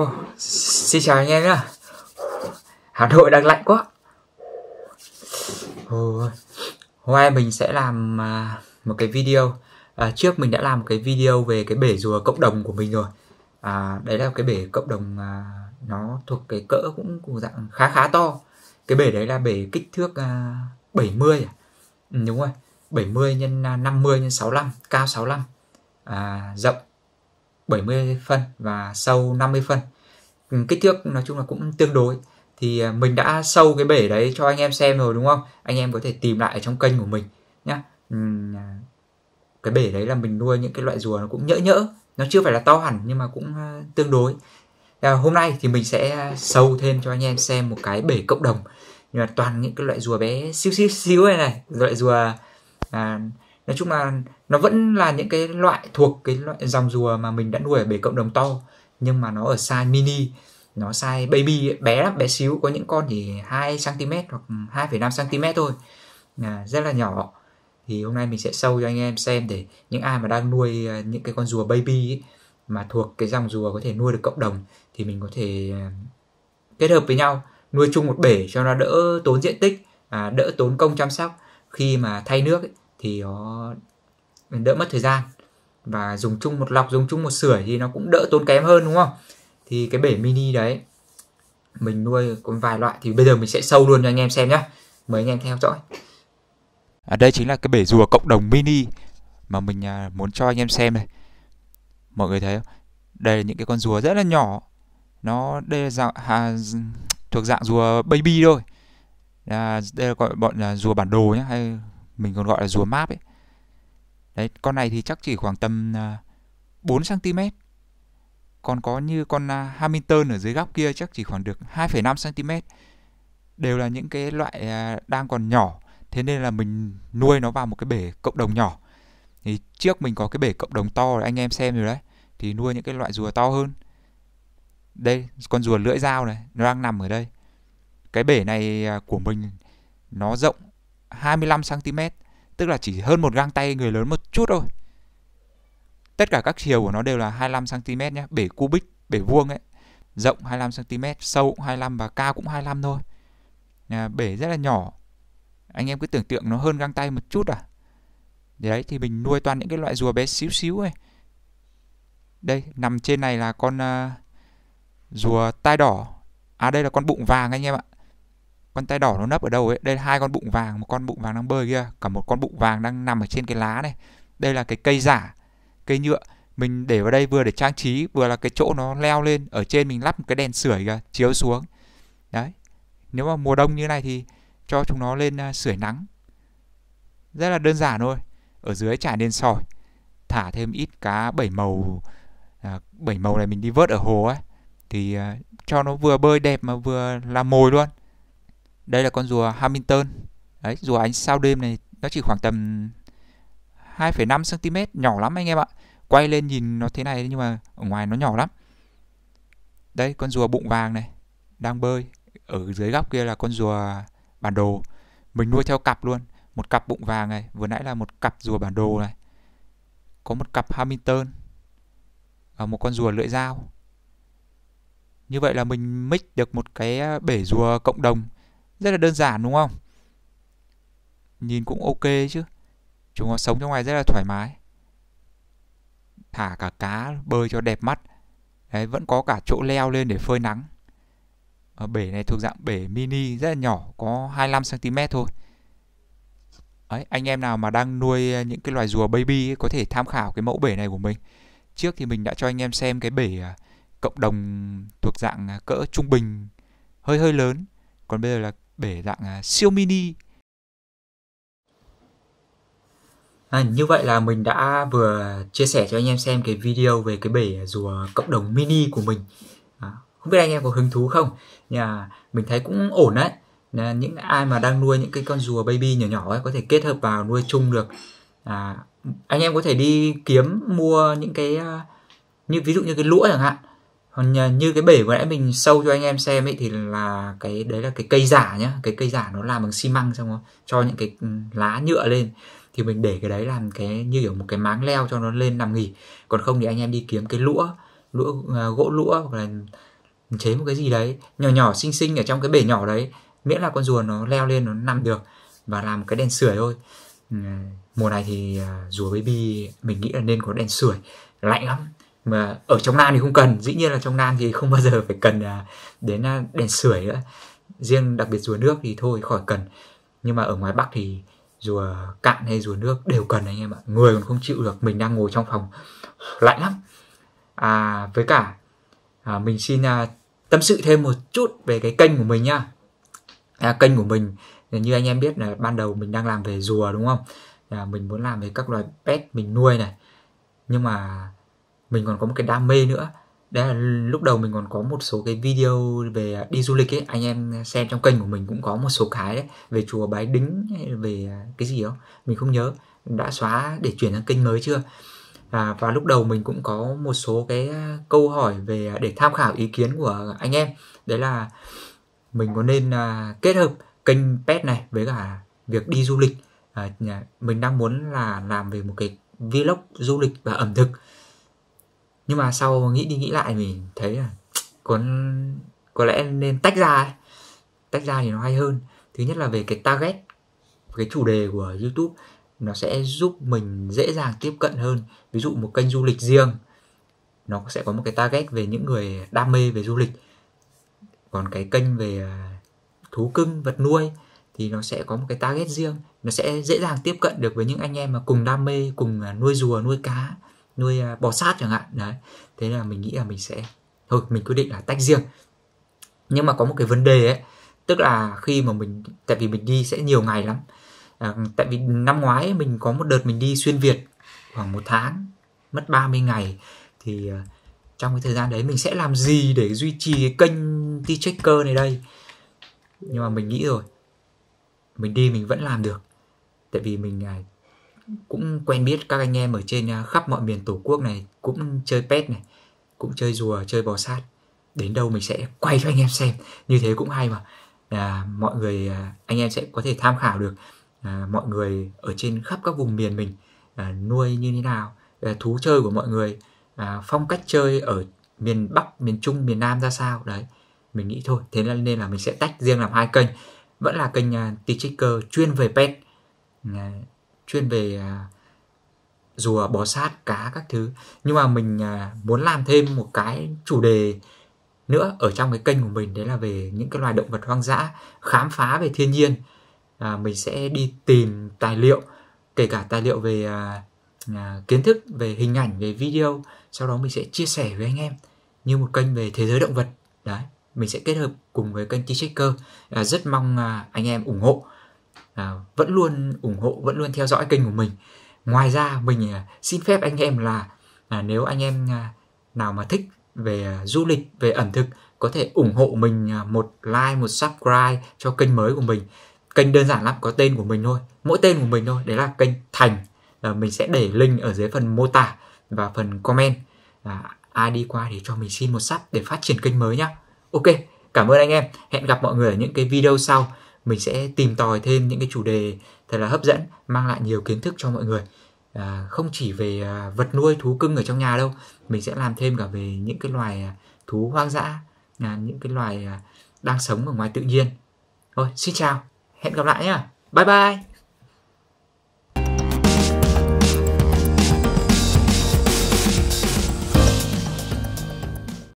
Oh, xin chào anh em nhá Hà Nội đang lạnh quá oh, Hôm nay mình sẽ làm à, một cái video à, Trước mình đã làm một cái video về cái bể rùa cộng đồng của mình rồi à, Đấy là cái bể cộng đồng à, Nó thuộc cái cỡ cũng của dạng khá khá to Cái bể đấy là bể kích thước à, uh, 70 à? Ừ, đúng rồi 70 nhân 50 à, nhân 65 Cao 65 à, Rộng 70 phân và sâu 50 phân Ừ, kích thước nói chung là cũng tương đối thì à, mình đã sâu cái bể đấy cho anh em xem rồi đúng không anh em có thể tìm lại ở trong kênh của mình nhá ừ, à, cái bể đấy là mình nuôi những cái loại rùa nó cũng nhỡ nhỡ nó chưa phải là to hẳn nhưng mà cũng à, tương đối à, hôm nay thì mình sẽ sâu thêm cho anh em xem một cái bể cộng đồng nhưng mà toàn những cái loại rùa bé xíu xíu xíu này này loại rùa à, nói chung là nó vẫn là những cái loại thuộc cái loại dòng rùa mà mình đã nuôi ở bể cộng đồng to nhưng mà nó ở size mini nó size baby bé lắm bé xíu có những con chỉ 2 cm hoặc 2,5 ừ, cm thôi à, rất là nhỏ thì hôm nay mình sẽ sâu cho anh em xem để những ai mà đang nuôi à, những cái con rùa baby ấy, mà thuộc cái dòng rùa có thể nuôi được cộng đồng thì mình có thể à, kết hợp với nhau nuôi chung một bể cho nó đỡ tốn diện tích à, đỡ tốn công chăm sóc khi mà thay nước ấy, thì nó đỡ mất thời gian và dùng chung một lọc dùng chung một sưởi thì nó cũng đỡ tốn kém hơn đúng không thì cái bể mini đấy mình nuôi có vài loại thì bây giờ mình sẽ sâu luôn cho anh em xem nhé mời anh em theo dõi à, đây chính là cái bể rùa cộng đồng mini mà mình à, muốn cho anh em xem này mọi người thấy không đây là những cái con rùa rất là nhỏ nó đây là dạng à, thuộc dạng rùa baby thôi à, đây là gọi bọn là rùa bản đồ nhé hay mình còn gọi là rùa map ấy đấy con này thì chắc chỉ khoảng tầm 4 à, cm còn có như con à, Hamilton ở dưới góc kia chắc chỉ khoảng được 2,5 cm đều là những cái loại à, đang còn nhỏ thế nên là mình nuôi nó vào một cái bể cộng đồng nhỏ thì trước mình có cái bể cộng đồng to anh em xem rồi đấy thì nuôi những cái loại rùa to hơn đây con rùa lưỡi dao này nó đang nằm ở đây cái bể này của mình nó rộng 25 cm tức là chỉ hơn một gang tay người lớn một chút thôi tất cả các chiều của nó đều là 25 cm nhé bể cubic bể vuông ấy rộng 25 cm sâu cũng 25 và cao cũng 25 thôi à, bể rất là nhỏ anh em cứ tưởng tượng nó hơn gang tay một chút à để đấy thì mình nuôi toàn những cái loại rùa bé xíu xíu ấy đây nằm trên này là con uh, rùa tai đỏ à đây là con bụng vàng anh em ạ con tai đỏ nó nấp ở đâu ấy đây là hai con bụng vàng một con bụng vàng đang bơi kia cả một con bụng vàng đang nằm ở trên cái lá này đây là cái cây giả cây nhựa mình để vào đây vừa để trang trí vừa là cái chỗ nó leo lên ở trên mình lắp một cái đèn sưởi kìa, chiếu xuống đấy nếu mà mùa đông như này thì cho chúng nó lên à, sưởi nắng rất là đơn giản thôi ở dưới trải lên sỏi thả thêm ít cá bảy màu à, bảy màu này mình đi vớt ở hồ ấy thì à, cho nó vừa bơi đẹp mà vừa làm mồi luôn đây là con rùa Hamilton đấy rùa ánh sao đêm này nó chỉ khoảng tầm 2,5 cm nhỏ lắm anh em ạ quay lên nhìn nó thế này nhưng mà ở ngoài nó nhỏ lắm đây con rùa bụng vàng này đang bơi ở dưới góc kia là con rùa bản đồ mình nuôi theo cặp luôn một cặp bụng vàng này vừa nãy là một cặp rùa bản đồ này có một cặp Hamilton và một con rùa lưỡi dao như vậy là mình mix được một cái bể rùa cộng đồng rất là đơn giản đúng không nhìn cũng ok chứ chúng nó sống trong ngoài rất là thoải mái thả cả cá bơi cho đẹp mắt đấy vẫn có cả chỗ leo lên để phơi nắng ở bể này thuộc dạng bể mini rất là nhỏ có 25 cm thôi Đấy, anh em nào mà đang nuôi những cái loài rùa baby ấy, có thể tham khảo cái mẫu bể này của mình. Trước thì mình đã cho anh em xem cái bể à, cộng đồng thuộc dạng à, cỡ trung bình hơi hơi lớn, còn bây giờ là bể dạng à, siêu mini À, như vậy là mình đã vừa chia sẻ cho anh em xem cái video về cái bể rùa cộng đồng mini của mình à, không biết anh em có hứng thú không nhà mình thấy cũng ổn đấy à, những ai mà đang nuôi những cái con rùa baby nhỏ nhỏ ấy có thể kết hợp vào nuôi chung được à, anh em có thể đi kiếm mua những cái à, như ví dụ như cái lũa chẳng hạn còn à, như cái bể vừa nãy mình sâu cho anh em xem ấy thì là cái đấy là cái cây giả nhá cái cây giả nó làm bằng xi măng xong rồi cho những cái ừ, lá nhựa lên thì mình để cái đấy làm cái như kiểu một cái máng leo cho nó lên nằm nghỉ còn không thì anh em đi kiếm cái lũa lũa à, gỗ lũa hoặc là chế một cái gì đấy nhỏ nhỏ xinh xinh ở trong cái bể nhỏ đấy miễn là con rùa nó leo lên nó nằm được và làm cái đèn sưởi thôi ừ, mùa này thì à, rùa baby mình nghĩ là nên có đèn sưởi lạnh lắm mà ở trong Nam thì không cần dĩ nhiên là trong Nam thì không bao giờ phải cần à, đến à, đèn sưởi nữa riêng đặc biệt rùa nước thì thôi khỏi cần nhưng mà ở ngoài Bắc thì rùa cạn hay rùa nước đều cần anh em ạ người còn không chịu được mình đang ngồi trong phòng lạnh lắm à với cả à, mình xin à, tâm sự thêm một chút về cái kênh của mình nhá à, kênh của mình như anh em biết là ban đầu mình đang làm về rùa đúng không à, mình muốn làm về các loài pet mình nuôi này nhưng mà mình còn có một cái đam mê nữa đấy là lúc đầu mình còn có một số cái video về đi du lịch ấy anh em xem trong kênh của mình cũng có một số cái đấy về chùa bái đính hay về cái gì đó mình không nhớ đã xóa để chuyển sang kênh mới chưa à, và lúc đầu mình cũng có một số cái à, câu hỏi về à, để tham khảo ý kiến của anh em đấy là mình có nên à, kết hợp kênh pet này với cả việc đi du lịch à, mình đang muốn là làm về một cái vlog du lịch và ẩm thực nhưng mà sau nghĩ đi nghĩ lại mình thấy là có có lẽ nên tách ra ấy. tách ra thì nó hay hơn thứ nhất là về cái target cái chủ đề của youtube nó sẽ giúp mình dễ dàng tiếp cận hơn ví dụ một kênh du lịch riêng nó sẽ có một cái target về những người đam mê về du lịch còn cái kênh về à, thú cưng vật nuôi thì nó sẽ có một cái target riêng nó sẽ dễ dàng tiếp cận được với những anh em mà cùng đam mê cùng à, nuôi rùa nuôi cá nuôi à, bò sát chẳng hạn đấy thế là mình nghĩ là mình sẽ thôi mình quyết định là tách riêng nhưng mà có một cái vấn đề ấy tức là khi mà mình tại vì mình đi sẽ nhiều ngày lắm à, tại vì năm ngoái mình có một đợt mình đi xuyên việt khoảng một tháng mất 30 ngày thì à, trong cái thời gian đấy mình sẽ làm gì để duy trì cái kênh t checker này đây nhưng mà mình nghĩ rồi mình đi mình vẫn làm được tại vì mình à, cũng quen biết các anh em ở trên à, khắp mọi miền tổ quốc này cũng chơi pet này cũng chơi rùa chơi bò sát đến đâu mình sẽ quay cho anh em xem như thế cũng hay mà à, mọi người à, anh em sẽ có thể tham khảo được à, mọi người ở trên khắp các vùng miền mình à, nuôi như thế nào à, thú chơi của mọi người à, phong cách chơi ở miền bắc miền trung miền nam ra sao đấy mình nghĩ thôi thế nên là mình sẽ tách riêng làm hai kênh vẫn là kênh uh, à, t chuyên về pet uh, chuyên về à, rùa bò sát cá các thứ nhưng mà mình à, muốn làm thêm một cái chủ đề nữa ở trong cái kênh của mình đấy là về những cái loài động vật hoang dã khám phá về thiên nhiên à, mình sẽ đi tìm tài liệu kể cả tài liệu về à, à, kiến thức về hình ảnh về video sau đó mình sẽ chia sẻ với anh em như một kênh về thế giới động vật đấy mình sẽ kết hợp cùng với kênh T-Checker à, rất mong à, anh em ủng hộ À, vẫn luôn ủng hộ vẫn luôn theo dõi kênh của mình ngoài ra mình à, xin phép anh em là à, nếu anh em à, nào mà thích về à, du lịch về ẩm thực có thể ủng hộ mình à, một like một subscribe cho kênh mới của mình kênh đơn giản lắm có tên của mình thôi mỗi tên của mình thôi đấy là kênh thành à, mình sẽ để link ở dưới phần mô tả và phần comment à, ai đi qua thì cho mình xin một sub để phát triển kênh mới nhá ok cảm ơn anh em hẹn gặp mọi người ở những cái video sau mình sẽ tìm tòi thêm những cái chủ đề thật là hấp dẫn mang lại nhiều kiến thức cho mọi người à, không chỉ về à, vật nuôi thú cưng ở trong nhà đâu mình sẽ làm thêm cả về những cái loài à, thú hoang dã à, những cái loài à, đang sống ở ngoài tự nhiên thôi xin chào hẹn gặp lại nhá bye bye